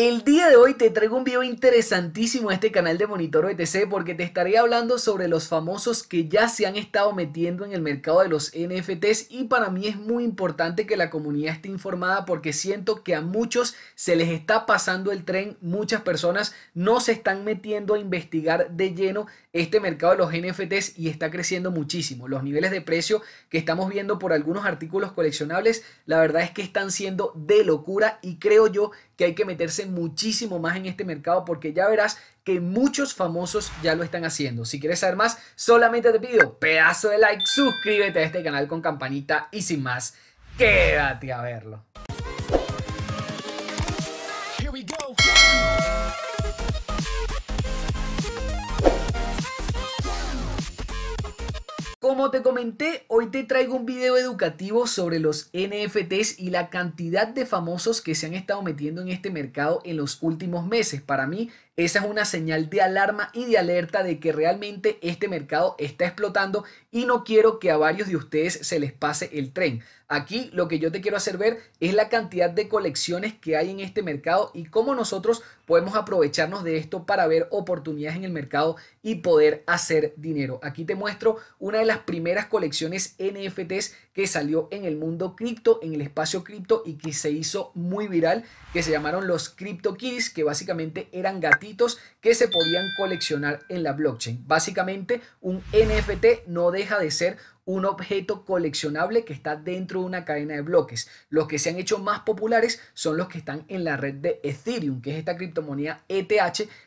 El día de hoy te traigo un video interesantísimo a este canal de Monitor BTC porque te estaré hablando sobre los famosos que ya se han estado metiendo en el mercado de los NFTs y para mí es muy importante que la comunidad esté informada porque siento que a muchos se les está pasando el tren, muchas personas no se están metiendo a investigar de lleno este mercado de los NFTs y está creciendo muchísimo. Los niveles de precio que estamos viendo por algunos artículos coleccionables, la verdad es que están siendo de locura y creo yo que hay que meterse en muchísimo más en este mercado porque ya verás que muchos famosos ya lo están haciendo. Si quieres saber más, solamente te pido pedazo de like, suscríbete a este canal con campanita y sin más, quédate a verlo. Como te comenté, hoy te traigo un video educativo sobre los NFTs y la cantidad de famosos que se han estado metiendo en este mercado en los últimos meses. Para mí esa es una señal de alarma y de alerta de que realmente este mercado está explotando y no quiero que a varios de ustedes se les pase el tren. Aquí lo que yo te quiero hacer ver es la cantidad de colecciones que hay en este mercado y cómo nosotros podemos aprovecharnos de esto para ver oportunidades en el mercado y poder hacer dinero. Aquí te muestro una de las primeras colecciones NFTs que salió en el mundo cripto, en el espacio cripto y que se hizo muy viral, que se llamaron los Crypto que básicamente eran gatitos que se podían coleccionar en la blockchain. Básicamente, un NFT no deja de ser un objeto coleccionable que está dentro de una cadena de bloques. Los que se han hecho más populares son los que están en la red de Ethereum, que es esta criptomoneda ETH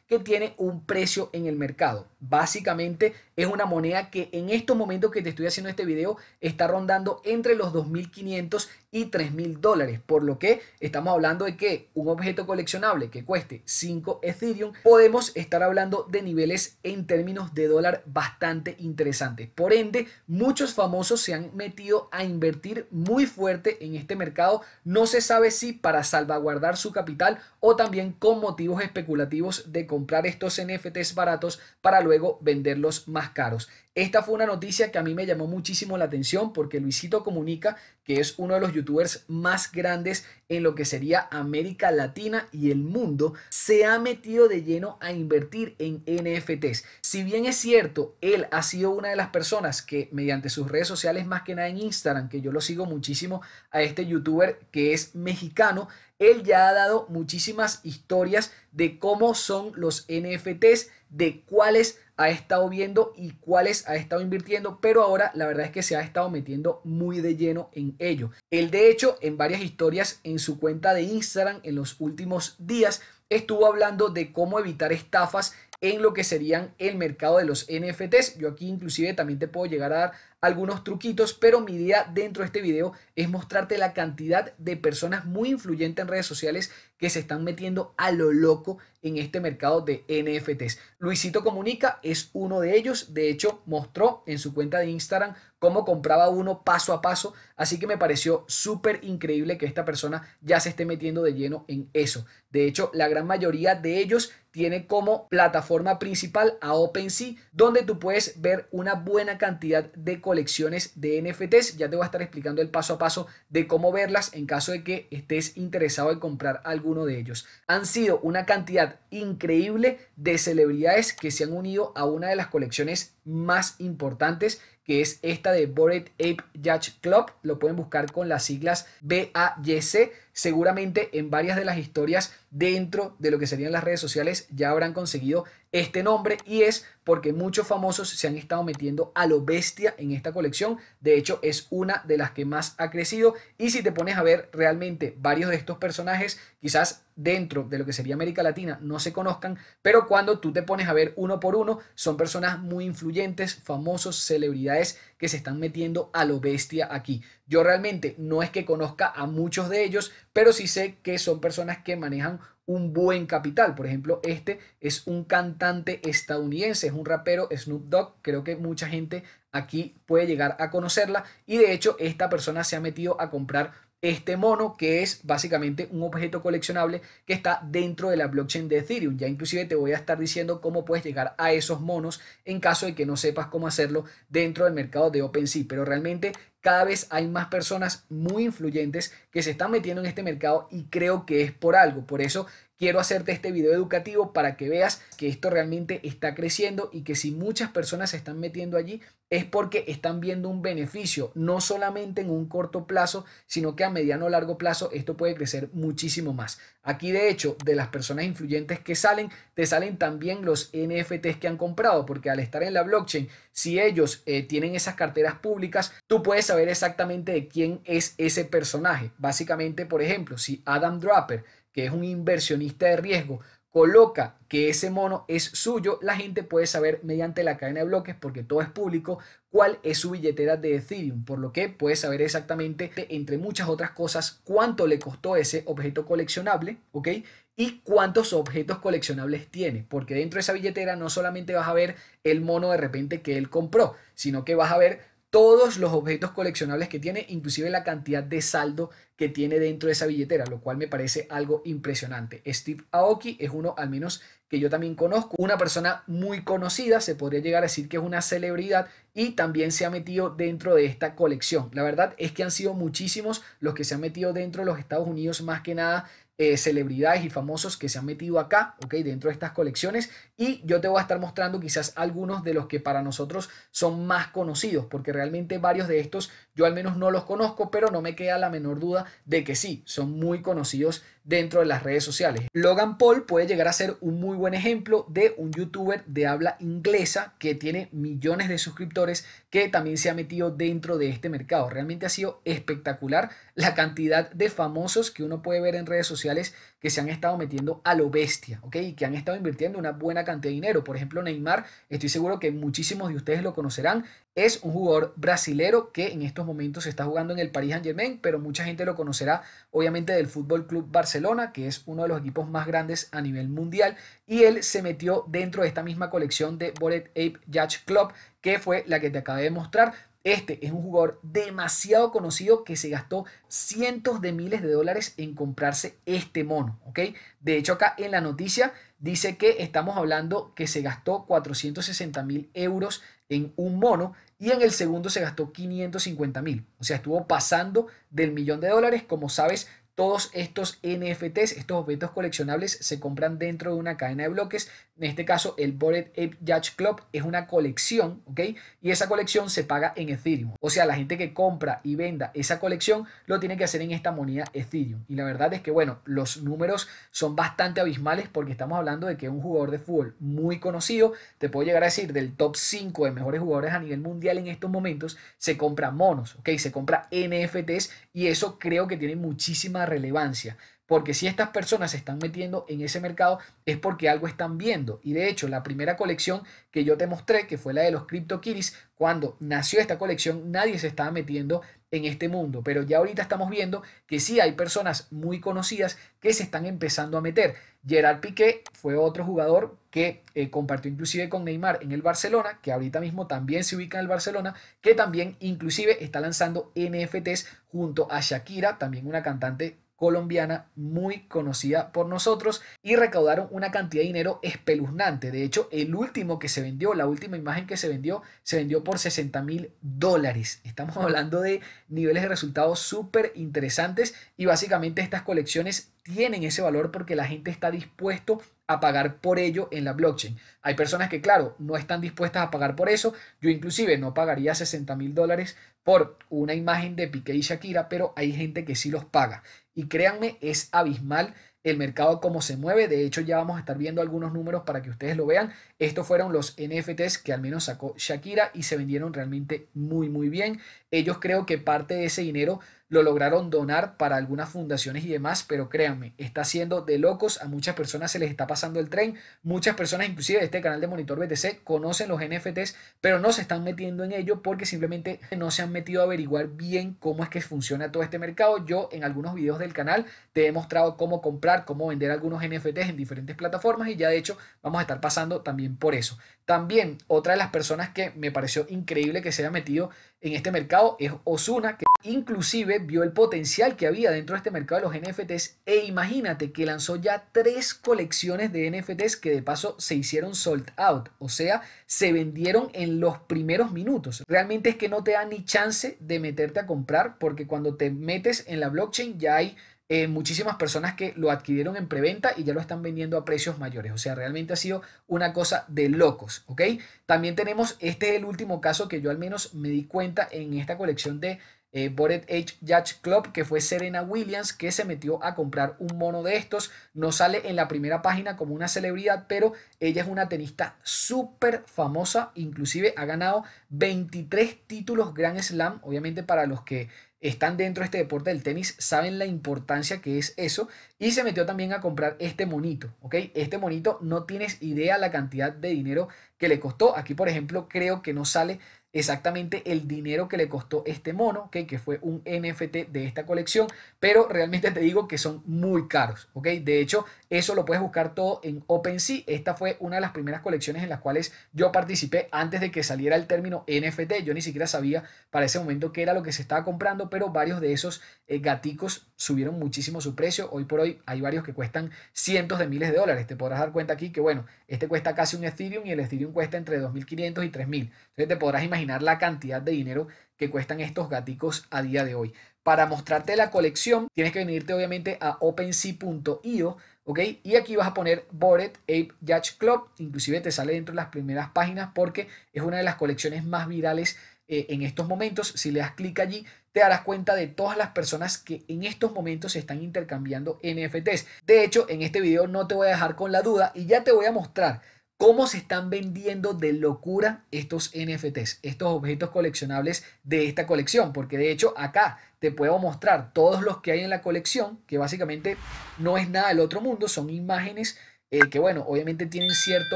que tiene un precio en el mercado. Básicamente es una moneda que en estos momentos que te estoy haciendo este video está rondando entre los 2.500 y 3.000 dólares, por lo que estamos hablando de que un objeto coleccionable que cueste 5 Ethereum, podemos estar hablando de niveles en términos de dólar bastante interesantes. Por ende, muchos famosos se han metido a invertir muy fuerte en este mercado. No se sabe si para salvaguardar su capital o también con motivos especulativos de comprar estos NFTs baratos para luego venderlos más caros. Esta fue una noticia que a mí me llamó muchísimo la atención porque Luisito Comunica, que es uno de los youtubers más grandes en lo que sería América Latina y el mundo, se ha metido de lleno a invertir en NFTs. Si bien es cierto, él ha sido una de las personas que mediante sus redes sociales, más que nada en Instagram, que yo lo sigo muchísimo a este youtuber que es mexicano, él ya ha dado muchísimas historias de cómo son los NFTs, de cuáles ha estado viendo y cuáles ha estado invirtiendo, pero ahora la verdad es que se ha estado metiendo muy de lleno en ello. Él de hecho en varias historias en su cuenta de Instagram en los últimos días estuvo hablando de cómo evitar estafas en lo que serían el mercado de los NFTs. Yo aquí inclusive también te puedo llegar a dar algunos truquitos, pero mi idea dentro de este video es mostrarte la cantidad de personas muy influyentes en redes sociales que se están metiendo a lo loco en este mercado de NFTs. Luisito Comunica es uno de ellos, de hecho mostró en su cuenta de Instagram cómo compraba uno paso a paso, así que me pareció súper increíble que esta persona ya se esté metiendo de lleno en eso. De hecho, la gran mayoría de ellos tiene como plataforma principal a OpenSea, donde tú puedes ver una buena cantidad de colecciones de NFTs. Ya te voy a estar explicando el paso a paso de cómo verlas en caso de que estés interesado en comprar alguno de ellos. Han sido una cantidad increíble de celebridades que se han unido a una de las colecciones más importantes que es esta de Bored Ape Yacht Club. Lo pueden buscar con las siglas BAYC. Seguramente en varias de las historias dentro de lo que serían las redes sociales ya habrán conseguido este nombre y es porque muchos famosos se han estado metiendo a lo bestia en esta colección. De hecho, es una de las que más ha crecido y si te pones a ver realmente varios de estos personajes, quizás dentro de lo que sería América Latina no se conozcan, pero cuando tú te pones a ver uno por uno, son personas muy influyentes, famosos, celebridades que se están metiendo a lo bestia aquí. Yo realmente no es que conozca a muchos de ellos, pero sí sé que son personas que manejan un buen capital. Por ejemplo, este es un cantante estadounidense, es un rapero Snoop Dogg. Creo que mucha gente aquí puede llegar a conocerla y de hecho esta persona se ha metido a comprar este mono que es básicamente un objeto coleccionable que está dentro de la blockchain de Ethereum. Ya inclusive te voy a estar diciendo cómo puedes llegar a esos monos en caso de que no sepas cómo hacerlo dentro del mercado de OpenSea. Pero realmente cada vez hay más personas muy influyentes que se están metiendo en este mercado y creo que es por algo. Por eso quiero hacerte este video educativo para que veas que esto realmente está creciendo y que si muchas personas se están metiendo allí es porque están viendo un beneficio, no solamente en un corto plazo, sino que a mediano o largo plazo esto puede crecer muchísimo más. Aquí de hecho, de las personas influyentes que salen, te salen también los NFTs que han comprado, porque al estar en la blockchain, si ellos eh, tienen esas carteras públicas, tú puedes saber exactamente de quién es ese personaje. Básicamente, por ejemplo, si Adam Draper que es un inversionista de riesgo, coloca que ese mono es suyo, la gente puede saber mediante la cadena de bloques, porque todo es público, cuál es su billetera de Ethereum, por lo que puede saber exactamente, entre muchas otras cosas, cuánto le costó ese objeto coleccionable, ¿ok? Y cuántos objetos coleccionables tiene, porque dentro de esa billetera no solamente vas a ver el mono de repente que él compró, sino que vas a ver todos los objetos coleccionables que tiene, inclusive la cantidad de saldo que tiene dentro de esa billetera, lo cual me parece algo impresionante. Steve Aoki es uno al menos que yo también conozco, una persona muy conocida, se podría llegar a decir que es una celebridad y también se ha metido dentro de esta colección. La verdad es que han sido muchísimos los que se han metido dentro de los Estados Unidos, más que nada eh, celebridades y famosos que se han metido acá, ¿ok? Dentro de estas colecciones. Y yo te voy a estar mostrando quizás algunos de los que para nosotros son más conocidos, porque realmente varios de estos yo al menos no los conozco, pero no me queda la menor duda de que sí, son muy conocidos dentro de las redes sociales. Logan Paul puede llegar a ser un muy buen ejemplo de un youtuber de habla inglesa que tiene millones de suscriptores que también se ha metido dentro de este mercado. Realmente ha sido espectacular la cantidad de famosos que uno puede ver en redes sociales que se han estado metiendo a lo bestia, ¿ok? Y que han estado invirtiendo una buena cantidad de dinero. Por ejemplo, Neymar, estoy seguro que muchísimos de ustedes lo conocerán, es un jugador brasilero que en estos momentos está jugando en el Paris Saint Germain, pero mucha gente lo conocerá obviamente del Fútbol Club Barcelona, que es uno de los equipos más grandes a nivel mundial, y él se metió dentro de esta misma colección de Bored Ape Yacht Club, que fue la que te acabé de mostrar este es un jugador demasiado conocido que se gastó cientos de miles de dólares en comprarse este mono, ¿ok? De hecho, acá en la noticia dice que estamos hablando que se gastó 460 mil euros en un mono y en el segundo se gastó 550 mil. O sea, estuvo pasando del millón de dólares. Como sabes, todos estos NFTs, estos objetos coleccionables, se compran dentro de una cadena de bloques en este caso, el Bored Ape Yacht Club es una colección, ¿ok? Y esa colección se paga en Ethereum. O sea, la gente que compra y venda esa colección lo tiene que hacer en esta moneda Ethereum. Y la verdad es que, bueno, los números son bastante abismales porque estamos hablando de que un jugador de fútbol muy conocido, te puedo llegar a decir, del top 5 de mejores jugadores a nivel mundial en estos momentos, se compra monos, ¿ok? Se compra NFTs y eso creo que tiene muchísima relevancia. Porque si estas personas se están metiendo en ese mercado es porque algo están viendo. Y de hecho, la primera colección que yo te mostré, que fue la de los CryptoKitties, cuando nació esta colección nadie se estaba metiendo en este mundo. Pero ya ahorita estamos viendo que sí hay personas muy conocidas que se están empezando a meter. Gerard Piqué fue otro jugador que eh, compartió inclusive con Neymar en el Barcelona, que ahorita mismo también se ubica en el Barcelona, que también inclusive está lanzando NFTs junto a Shakira, también una cantante colombiana muy conocida por nosotros y recaudaron una cantidad de dinero espeluznante. De hecho, el último que se vendió, la última imagen que se vendió, se vendió por 60 mil dólares. Estamos hablando de niveles de resultados súper interesantes y básicamente estas colecciones tienen ese valor porque la gente está dispuesto a pagar por ello en la blockchain. Hay personas que, claro, no están dispuestas a pagar por eso. Yo inclusive no pagaría 60 mil dólares por una imagen de Piqué y Shakira, pero hay gente que sí los paga. Y créanme, es abismal el mercado como se mueve. De hecho, ya vamos a estar viendo algunos números para que ustedes lo vean. Estos fueron los NFTs que al menos sacó Shakira y se vendieron realmente muy, muy bien. Ellos creo que parte de ese dinero lo lograron donar para algunas fundaciones y demás, pero créanme, está siendo de locos, a muchas personas se les está pasando el tren, muchas personas inclusive de este canal de Monitor BTC conocen los NFTs, pero no se están metiendo en ello porque simplemente no se han metido a averiguar bien cómo es que funciona todo este mercado. Yo en algunos videos del canal te he mostrado cómo comprar, cómo vender algunos NFTs en diferentes plataformas y ya de hecho vamos a estar pasando también por eso. También otra de las personas que me pareció increíble que se haya metido en este mercado es Osuna, que Inclusive vio el potencial que había dentro de este mercado de los NFTs e imagínate que lanzó ya tres colecciones de NFTs que de paso se hicieron sold out, o sea, se vendieron en los primeros minutos. Realmente es que no te da ni chance de meterte a comprar porque cuando te metes en la blockchain ya hay eh, muchísimas personas que lo adquirieron en preventa y ya lo están vendiendo a precios mayores. O sea, realmente ha sido una cosa de locos, ¿ok? También tenemos, este es el último caso que yo al menos me di cuenta en esta colección de eh, Bored Edge Judge Club, que fue Serena Williams, que se metió a comprar un mono de estos. No sale en la primera página como una celebridad, pero ella es una tenista súper famosa. Inclusive ha ganado 23 títulos Grand Slam. Obviamente para los que están dentro de este deporte del tenis saben la importancia que es eso. Y se metió también a comprar este monito, ¿ok? Este monito no tienes idea la cantidad de dinero que le costó. Aquí, por ejemplo, creo que no sale exactamente el dinero que le costó este mono, que fue un NFT de esta colección, pero realmente te digo que son muy caros. ¿ok? De hecho, eso lo puedes buscar todo en OpenSea. Esta fue una de las primeras colecciones en las cuales yo participé antes de que saliera el término NFT. Yo ni siquiera sabía para ese momento qué era lo que se estaba comprando, pero varios de esos eh, gaticos subieron muchísimo su precio. Hoy por hoy hay varios que cuestan cientos de miles de dólares. Te podrás dar cuenta aquí que, bueno, este cuesta casi un Ethereum y el Ethereum cuesta entre 2.500 y 3.000. Entonces te podrás imaginar la cantidad de dinero que cuestan estos gaticos a día de hoy. Para mostrarte la colección, tienes que venirte obviamente a OpenSea.io ¿ok? Y aquí vas a poner Bored Ape Judge Club, inclusive te sale dentro de las primeras páginas porque es una de las colecciones más virales eh, en estos momentos. Si le das clic allí, te darás cuenta de todas las personas que en estos momentos se están intercambiando NFTs. De hecho, en este video no te voy a dejar con la duda y ya te voy a mostrar cómo se están vendiendo de locura estos NFTs, estos objetos coleccionables de esta colección, porque de hecho acá te puedo mostrar todos los que hay en la colección, que básicamente no es nada del otro mundo, son imágenes eh, que bueno, obviamente tienen cierto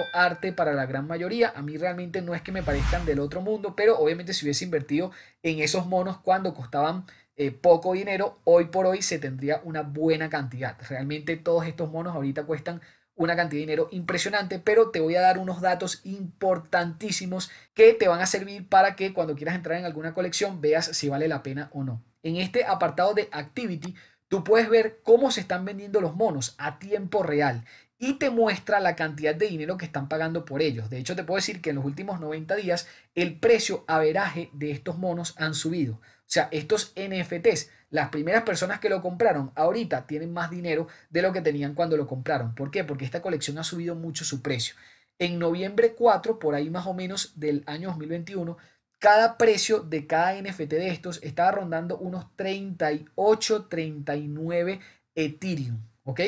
arte para la gran mayoría, a mí realmente no es que me parezcan del otro mundo, pero obviamente si hubiese invertido en esos monos cuando costaban eh, poco dinero, hoy por hoy se tendría una buena cantidad. Realmente todos estos monos ahorita cuestan una cantidad de dinero impresionante, pero te voy a dar unos datos importantísimos que te van a servir para que cuando quieras entrar en alguna colección veas si vale la pena o no. En este apartado de Activity, tú puedes ver cómo se están vendiendo los monos a tiempo real y te muestra la cantidad de dinero que están pagando por ellos. De hecho, te puedo decir que en los últimos 90 días el precio averaje de estos monos han subido. O sea, estos NFTs las primeras personas que lo compraron ahorita tienen más dinero de lo que tenían cuando lo compraron. ¿Por qué? Porque esta colección ha subido mucho su precio. En noviembre 4, por ahí más o menos del año 2021, cada precio de cada NFT de estos estaba rondando unos 38, 39 Ethereum. ¿Ok?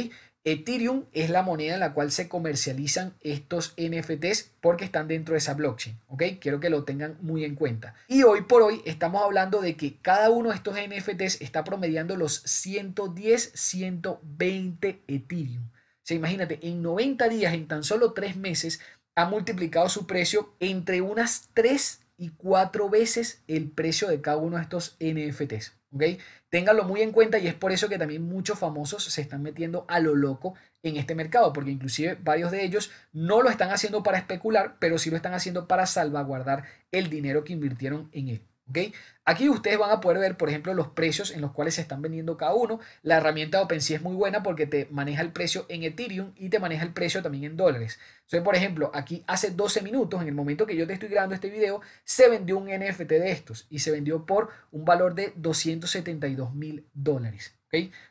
Ethereum es la moneda en la cual se comercializan estos NFTs porque están dentro de esa blockchain, ¿ok? Quiero que lo tengan muy en cuenta. Y hoy por hoy estamos hablando de que cada uno de estos NFTs está promediando los 110, 120 Ethereum. Se imagínate, en 90 días, en tan solo 3 meses, ha multiplicado su precio entre unas 3 y 4 veces el precio de cada uno de estos NFTs. ¿okay? Téngalo muy en cuenta y es por eso que también muchos famosos se están metiendo a lo loco en este mercado, porque inclusive varios de ellos no lo están haciendo para especular, pero sí lo están haciendo para salvaguardar el dinero que invirtieron en él. Ok, Aquí ustedes van a poder ver, por ejemplo, los precios en los cuales se están vendiendo cada uno. La herramienta OpenSea es muy buena porque te maneja el precio en Ethereum y te maneja el precio también en dólares. Entonces, por ejemplo, aquí hace 12 minutos, en el momento que yo te estoy grabando este video, se vendió un NFT de estos y se vendió por un valor de 272 mil dólares.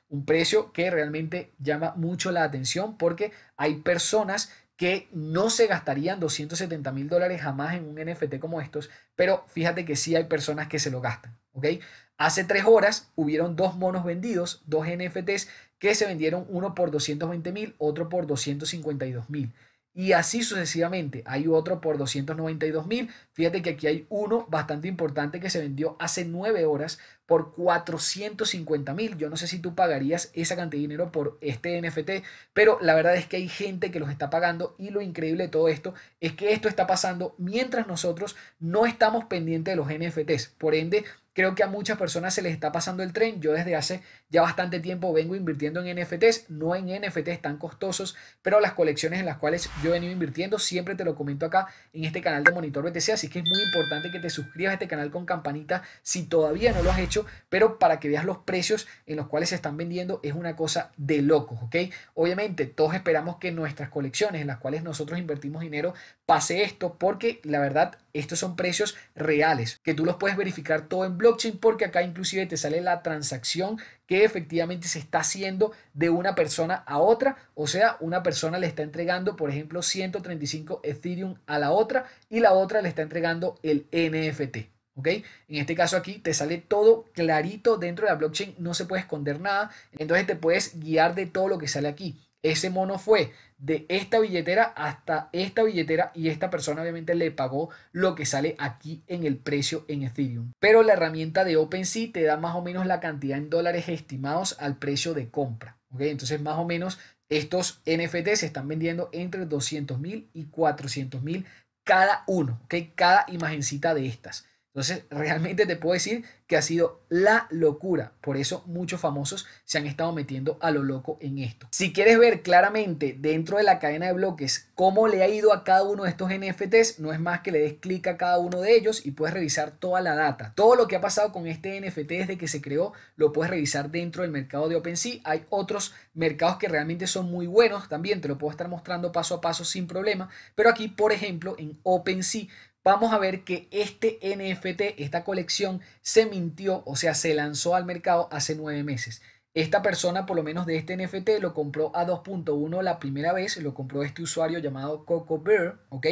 Un precio que realmente llama mucho la atención porque hay personas que no se gastarían 270 mil dólares jamás en un NFT como estos, pero fíjate que sí hay personas que se lo gastan. Hace tres horas hubieron dos monos vendidos, dos NFTs que se vendieron uno por 220 mil, otro por 252 mil y así sucesivamente. Hay otro por 292 mil. Fíjate que aquí hay uno bastante importante que se vendió hace nueve horas por 450 mil. Yo no sé si tú pagarías esa cantidad de dinero por este NFT, pero la verdad es que hay gente que los está pagando y lo increíble de todo esto es que esto está pasando mientras nosotros no estamos pendientes de los NFTs. Por ende, Creo que a muchas personas se les está pasando el tren. Yo desde hace ya bastante tiempo vengo invirtiendo en NFTs, no en NFTs tan costosos, pero las colecciones en las cuales yo he venido invirtiendo, siempre te lo comento acá en este canal de Monitor BTC, así que es muy importante que te suscribas a este canal con campanita si todavía no lo has hecho, pero para que veas los precios en los cuales se están vendiendo es una cosa de locos, ¿ok? Obviamente todos esperamos que nuestras colecciones en las cuales nosotros invertimos dinero pase esto, porque la verdad, estos son precios reales, que tú los puedes verificar todo en blockchain, porque acá inclusive te sale la transacción que efectivamente se está haciendo de una persona a otra, o sea, una persona le está entregando, por ejemplo, 135 Ethereum a la otra y la otra le está entregando el NFT. ¿ok? En este caso aquí te sale todo clarito dentro de la blockchain, no se puede esconder nada, entonces te puedes guiar de todo lo que sale aquí. Ese mono fue de esta billetera hasta esta billetera y esta persona obviamente le pagó lo que sale aquí en el precio en Ethereum. Pero la herramienta de OpenSea te da más o menos la cantidad en dólares estimados al precio de compra. Entonces más o menos estos NFT se están vendiendo entre 200 mil y 400 mil cada uno, cada imagencita de estas. Entonces, realmente te puedo decir que ha sido la locura. Por eso muchos famosos se han estado metiendo a lo loco en esto. Si quieres ver claramente dentro de la cadena de bloques cómo le ha ido a cada uno de estos NFTs, no es más que le des clic a cada uno de ellos y puedes revisar toda la data. Todo lo que ha pasado con este NFT desde que se creó lo puedes revisar dentro del mercado de OpenSea. Hay otros mercados que realmente son muy buenos también, te lo puedo estar mostrando paso a paso sin problema. Pero aquí, por ejemplo, en OpenSea vamos a ver que este NFT, esta colección, se mintió, o sea, se lanzó al mercado hace nueve meses. Esta persona, por lo menos de este NFT, lo compró a 2.1 la primera vez, lo compró este usuario llamado Coco Bear, ¿ok?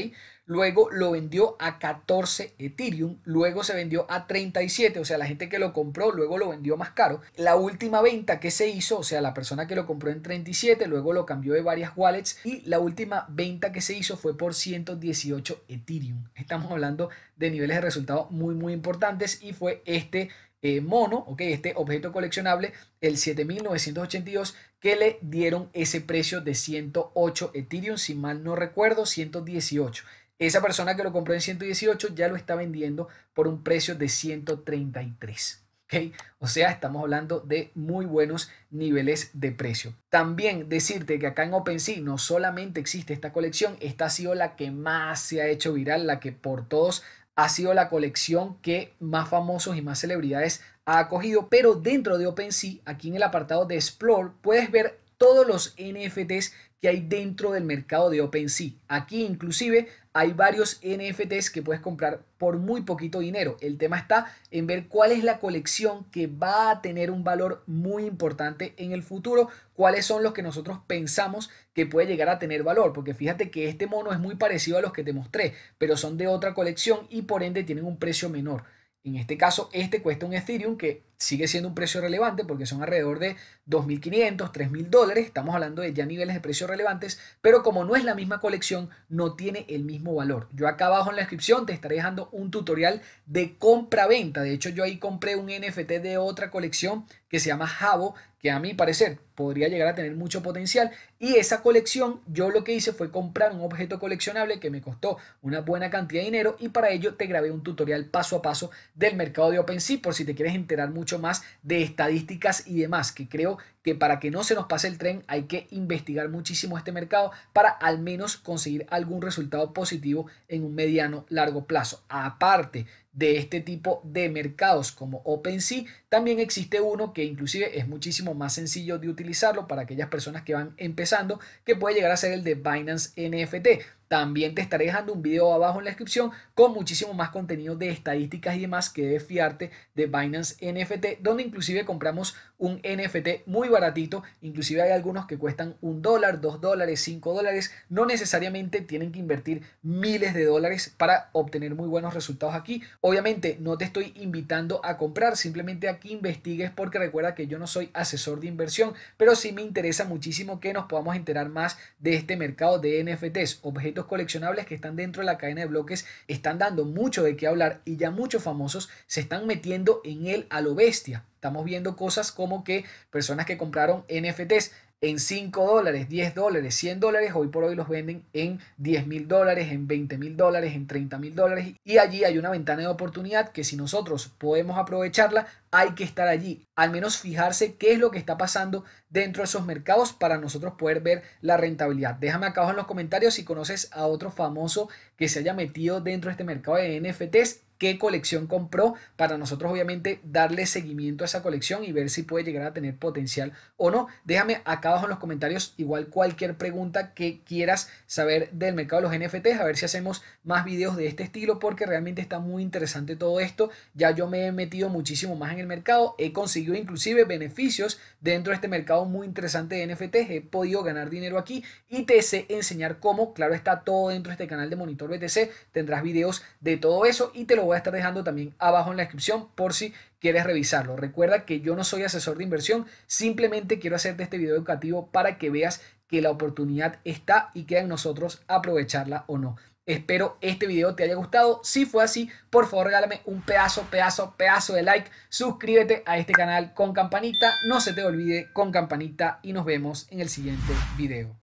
Luego lo vendió a 14 Ethereum, luego se vendió a 37, o sea, la gente que lo compró luego lo vendió más caro. La última venta que se hizo, o sea, la persona que lo compró en 37, luego lo cambió de varias wallets y la última venta que se hizo fue por 118 Ethereum. Estamos hablando de niveles de resultados muy, muy importantes y fue este eh, mono, ok, este objeto coleccionable, el 7982, que le dieron ese precio de 108 Ethereum, si mal no recuerdo, 118. Esa persona que lo compró en 118 ya lo está vendiendo por un precio de 133. ¿okay? O sea, estamos hablando de muy buenos niveles de precio. También decirte que acá en OpenSea no solamente existe esta colección, esta ha sido la que más se ha hecho viral, la que por todos ha sido la colección que más famosos y más celebridades ha acogido, pero dentro de OpenSea, aquí en el apartado de Explore, puedes ver todos los NFTs que hay dentro del mercado de OpenSea. Aquí inclusive hay varios NFTs que puedes comprar por muy poquito dinero. El tema está en ver cuál es la colección que va a tener un valor muy importante en el futuro, cuáles son los que nosotros pensamos que puede llegar a tener valor, porque fíjate que este mono es muy parecido a los que te mostré, pero son de otra colección y por ende tienen un precio menor. En este caso, este cuesta un Ethereum que sigue siendo un precio relevante porque son alrededor de 2.500, 3.000 dólares, estamos hablando de ya niveles de precios relevantes, pero como no es la misma colección, no tiene el mismo valor. Yo acá abajo en la descripción te estaré dejando un tutorial de compra-venta, de hecho yo ahí compré un NFT de otra colección que se llama Javo que a mi parecer podría llegar a tener mucho potencial. Y esa colección, yo lo que hice fue comprar un objeto coleccionable que me costó una buena cantidad de dinero y para ello te grabé un tutorial paso a paso del mercado de OpenSea por si te quieres enterar mucho más de estadísticas y demás, que creo que para que no se nos pase el tren hay que investigar muchísimo este mercado para al menos conseguir algún resultado positivo en un mediano largo plazo. Aparte de este tipo de mercados como OpenSea, también existe uno que inclusive es muchísimo más sencillo de utilizarlo para aquellas personas que van empezando, que puede llegar a ser el de Binance NFT también te estaré dejando un video abajo en la descripción con muchísimo más contenido de estadísticas y demás que debes fiarte de Binance NFT, donde inclusive compramos un NFT muy baratito, inclusive hay algunos que cuestan un dólar, dos dólares, cinco dólares, no necesariamente tienen que invertir miles de dólares para obtener muy buenos resultados aquí. Obviamente no te estoy invitando a comprar, simplemente aquí investigues porque recuerda que yo no soy asesor de inversión, pero sí me interesa muchísimo que nos podamos enterar más de este mercado de NFTs, objetos coleccionables que están dentro de la cadena de bloques están dando mucho de qué hablar y ya muchos famosos se están metiendo en él a lo bestia. Estamos viendo cosas como que personas que compraron NFTs en 5 dólares, 10 dólares, 100 dólares, hoy por hoy los venden en 10 mil dólares, en 20 mil dólares, en 30 mil dólares y allí hay una ventana de oportunidad que si nosotros podemos aprovecharla, hay que estar allí, al menos fijarse qué es lo que está pasando dentro de esos mercados para nosotros poder ver la rentabilidad. Déjame acá abajo en los comentarios si conoces a otro famoso que se haya metido dentro de este mercado de NFTs, qué colección compró para nosotros obviamente darle seguimiento a esa colección y ver si puede llegar a tener potencial o no. Déjame acá abajo en los comentarios igual cualquier pregunta que quieras saber del mercado de los NFTs, a ver si hacemos más videos de este estilo porque realmente está muy interesante todo esto. Ya yo me he metido muchísimo más en mercado. He eh, conseguido inclusive beneficios dentro de este mercado muy interesante de NFTs. He podido ganar dinero aquí y te sé enseñar cómo. Claro está todo dentro de este canal de Monitor BTC. Tendrás videos de todo eso y te lo voy a estar dejando también abajo en la descripción por si quieres revisarlo. Recuerda que yo no soy asesor de inversión, simplemente quiero hacerte este video educativo para que veas que la oportunidad está y queda en nosotros aprovecharla o no. Espero este video te haya gustado. Si fue así, por favor regálame un pedazo, pedazo, pedazo de like. Suscríbete a este canal con campanita. No se te olvide con campanita y nos vemos en el siguiente video.